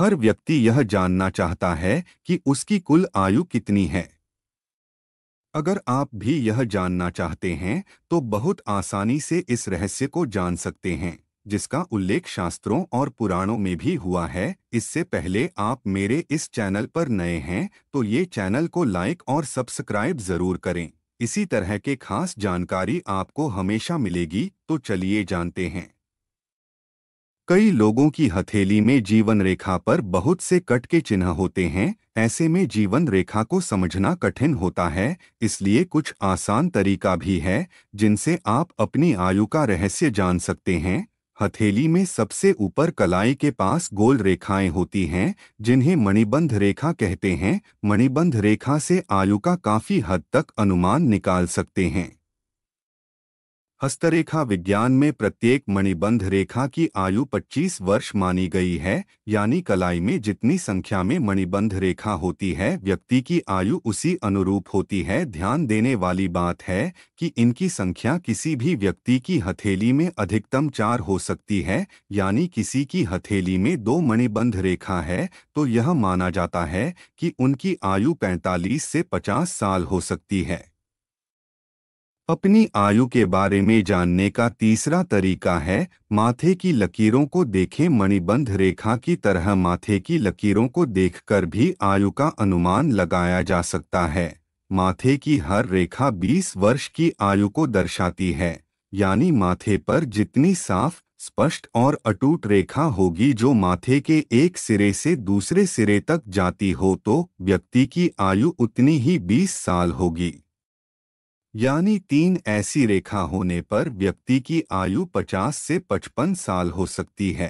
हर व्यक्ति यह जानना चाहता है कि उसकी कुल आयु कितनी है अगर आप भी यह जानना चाहते हैं तो बहुत आसानी से इस रहस्य को जान सकते हैं जिसका उल्लेख शास्त्रों और पुराणों में भी हुआ है इससे पहले आप मेरे इस चैनल पर नए हैं तो ये चैनल को लाइक और सब्सक्राइब ज़रूर करें इसी तरह के खास जानकारी आपको हमेशा मिलेगी तो चलिए जानते हैं कई लोगों की हथेली में जीवन रेखा पर बहुत से कट के चिन्ह होते हैं ऐसे में जीवन रेखा को समझना कठिन होता है इसलिए कुछ आसान तरीका भी है जिनसे आप अपनी आयु का रहस्य जान सकते हैं हथेली में सबसे ऊपर कलाई के पास गोल रेखाएं होती हैं जिन्हें मणिबंध रेखा कहते हैं मणिबंध रेखा से आयु का काफ़ी हद तक अनुमान निकाल सकते हैं हस्तरेखा विज्ञान में प्रत्येक मणिबंध रेखा की आयु 25 वर्ष मानी गई है यानी कलाई में जितनी संख्या में मणिबंध रेखा होती है व्यक्ति की आयु उसी अनुरूप होती है ध्यान देने वाली बात है कि इनकी संख्या किसी भी व्यक्ति की हथेली में अधिकतम चार हो सकती है यानी किसी की हथेली में दो मणिबंध रेखा है तो यह माना जाता है कि उनकी आयु पैंतालीस से पचास साल हो सकती है अपनी आयु के बारे में जानने का तीसरा तरीका है माथे की लकीरों को देखें मणिबंध रेखा की तरह माथे की लकीरों को देखकर भी आयु का अनुमान लगाया जा सकता है माथे की हर रेखा 20 वर्ष की आयु को दर्शाती है यानी माथे पर जितनी साफ स्पष्ट और अटूट रेखा होगी जो माथे के एक सिरे से दूसरे सिरे तक जाती हो तो व्यक्ति की आयु उतनी ही 20 साल होगी यानी तीन ऐसी रेखा होने पर व्यक्ति की आयु 50 से 55 साल हो सकती है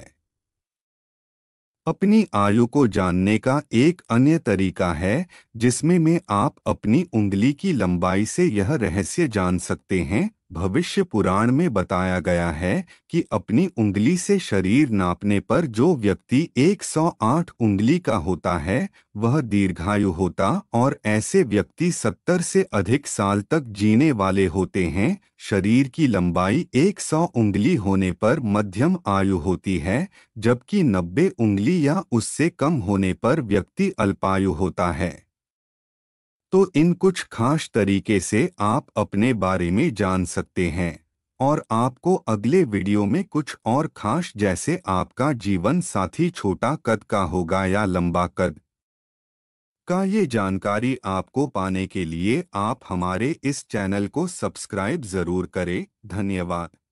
अपनी आयु को जानने का एक अन्य तरीका है जिसमें में आप अपनी उंगली की लंबाई से यह रहस्य जान सकते हैं भविष्य पुराण में बताया गया है कि अपनी उंगली से शरीर नापने पर जो व्यक्ति 108 उंगली का होता है वह दीर्घायु होता और ऐसे व्यक्ति 70 से अधिक साल तक जीने वाले होते हैं शरीर की लंबाई 100 उंगली होने पर मध्यम आयु होती है जबकि 90 उंगली या उससे कम होने पर व्यक्ति अल्पायु होता है तो इन कुछ खास तरीके से आप अपने बारे में जान सकते हैं और आपको अगले वीडियो में कुछ और खास जैसे आपका जीवन साथी छोटा कद का होगा या लंबा कद का ये जानकारी आपको पाने के लिए आप हमारे इस चैनल को सब्सक्राइब जरूर करें धन्यवाद